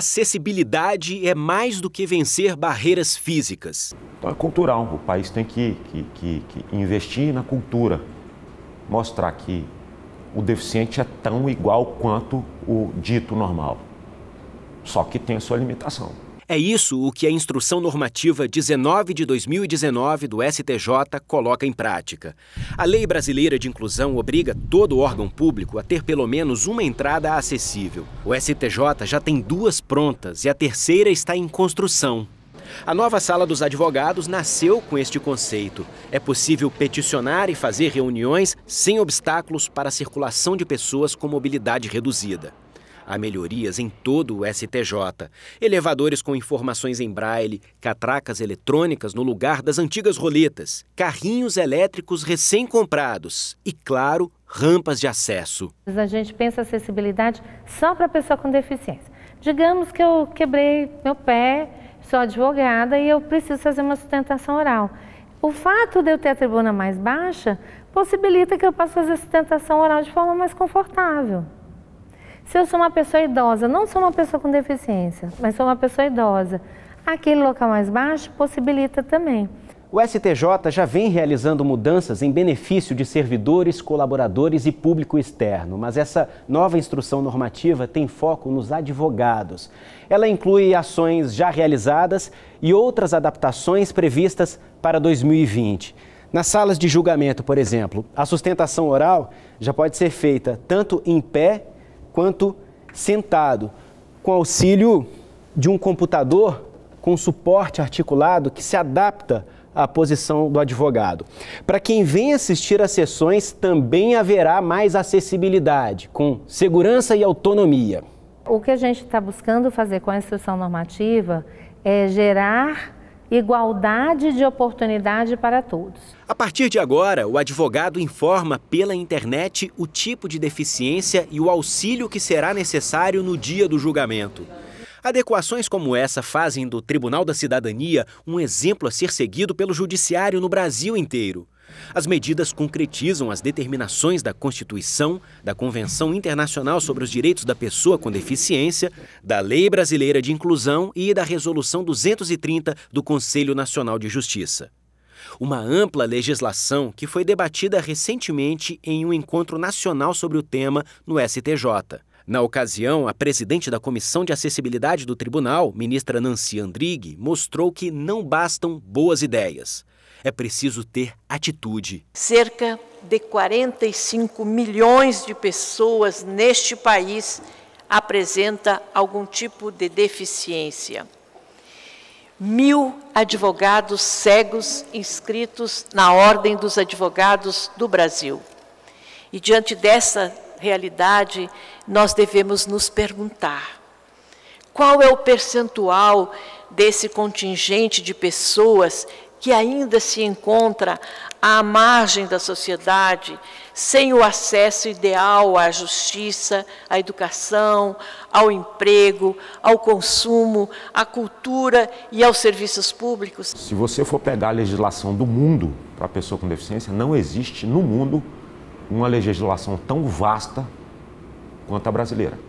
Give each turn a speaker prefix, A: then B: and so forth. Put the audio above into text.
A: Acessibilidade é mais do que vencer barreiras físicas.
B: Então é cultural, o país tem que, que, que, que investir na cultura, mostrar que o deficiente é tão igual quanto o dito normal, só que tem a sua limitação.
A: É isso o que a Instrução Normativa 19 de 2019 do STJ coloca em prática. A Lei Brasileira de Inclusão obriga todo órgão público a ter pelo menos uma entrada acessível. O STJ já tem duas prontas e a terceira está em construção. A nova Sala dos Advogados nasceu com este conceito. É possível peticionar e fazer reuniões sem obstáculos para a circulação de pessoas com mobilidade reduzida. Há melhorias em todo o STJ. Elevadores com informações em braille, catracas eletrônicas no lugar das antigas roletas, carrinhos elétricos recém-comprados e, claro, rampas de acesso.
C: A gente pensa acessibilidade só para pessoa com deficiência. Digamos que eu quebrei meu pé, sou advogada e eu preciso fazer uma sustentação oral. O fato de eu ter a tribuna mais baixa possibilita que eu possa fazer a sustentação oral de forma mais confortável. Se eu sou uma pessoa idosa, não sou uma pessoa com deficiência, mas sou uma pessoa idosa, aquele local mais baixo possibilita também.
A: O STJ já vem realizando mudanças em benefício de servidores, colaboradores e público externo, mas essa nova instrução normativa tem foco nos advogados. Ela inclui ações já realizadas e outras adaptações previstas para 2020. Nas salas de julgamento, por exemplo, a sustentação oral já pode ser feita tanto em pé quanto sentado, com auxílio de um computador com suporte articulado que se adapta à posição do advogado. Para quem vem assistir às sessões, também haverá mais acessibilidade, com segurança e autonomia.
C: O que a gente está buscando fazer com a instrução normativa é gerar igualdade de oportunidade para todos.
A: A partir de agora, o advogado informa pela internet o tipo de deficiência e o auxílio que será necessário no dia do julgamento. Adequações como essa fazem do Tribunal da Cidadania um exemplo a ser seguido pelo judiciário no Brasil inteiro. As medidas concretizam as determinações da Constituição, da Convenção Internacional sobre os Direitos da Pessoa com Deficiência, da Lei Brasileira de Inclusão e da Resolução 230 do Conselho Nacional de Justiça. Uma ampla legislação que foi debatida recentemente em um encontro nacional sobre o tema no STJ. Na ocasião, a presidente da Comissão de Acessibilidade do Tribunal, ministra Nancy Andrighi, mostrou que não bastam boas ideias. É preciso ter atitude.
D: Cerca de 45 milhões de pessoas neste país apresenta algum tipo de deficiência. Mil advogados cegos inscritos na Ordem dos Advogados do Brasil. E diante dessa realidade, nós devemos nos perguntar: qual é o percentual desse contingente de pessoas que ainda se encontra à margem da sociedade, sem o acesso ideal à justiça, à educação, ao emprego, ao consumo, à cultura e aos serviços públicos. Se
B: você for pegar a legislação do mundo para a pessoa com deficiência, não existe no mundo uma legislação tão vasta quanto a brasileira.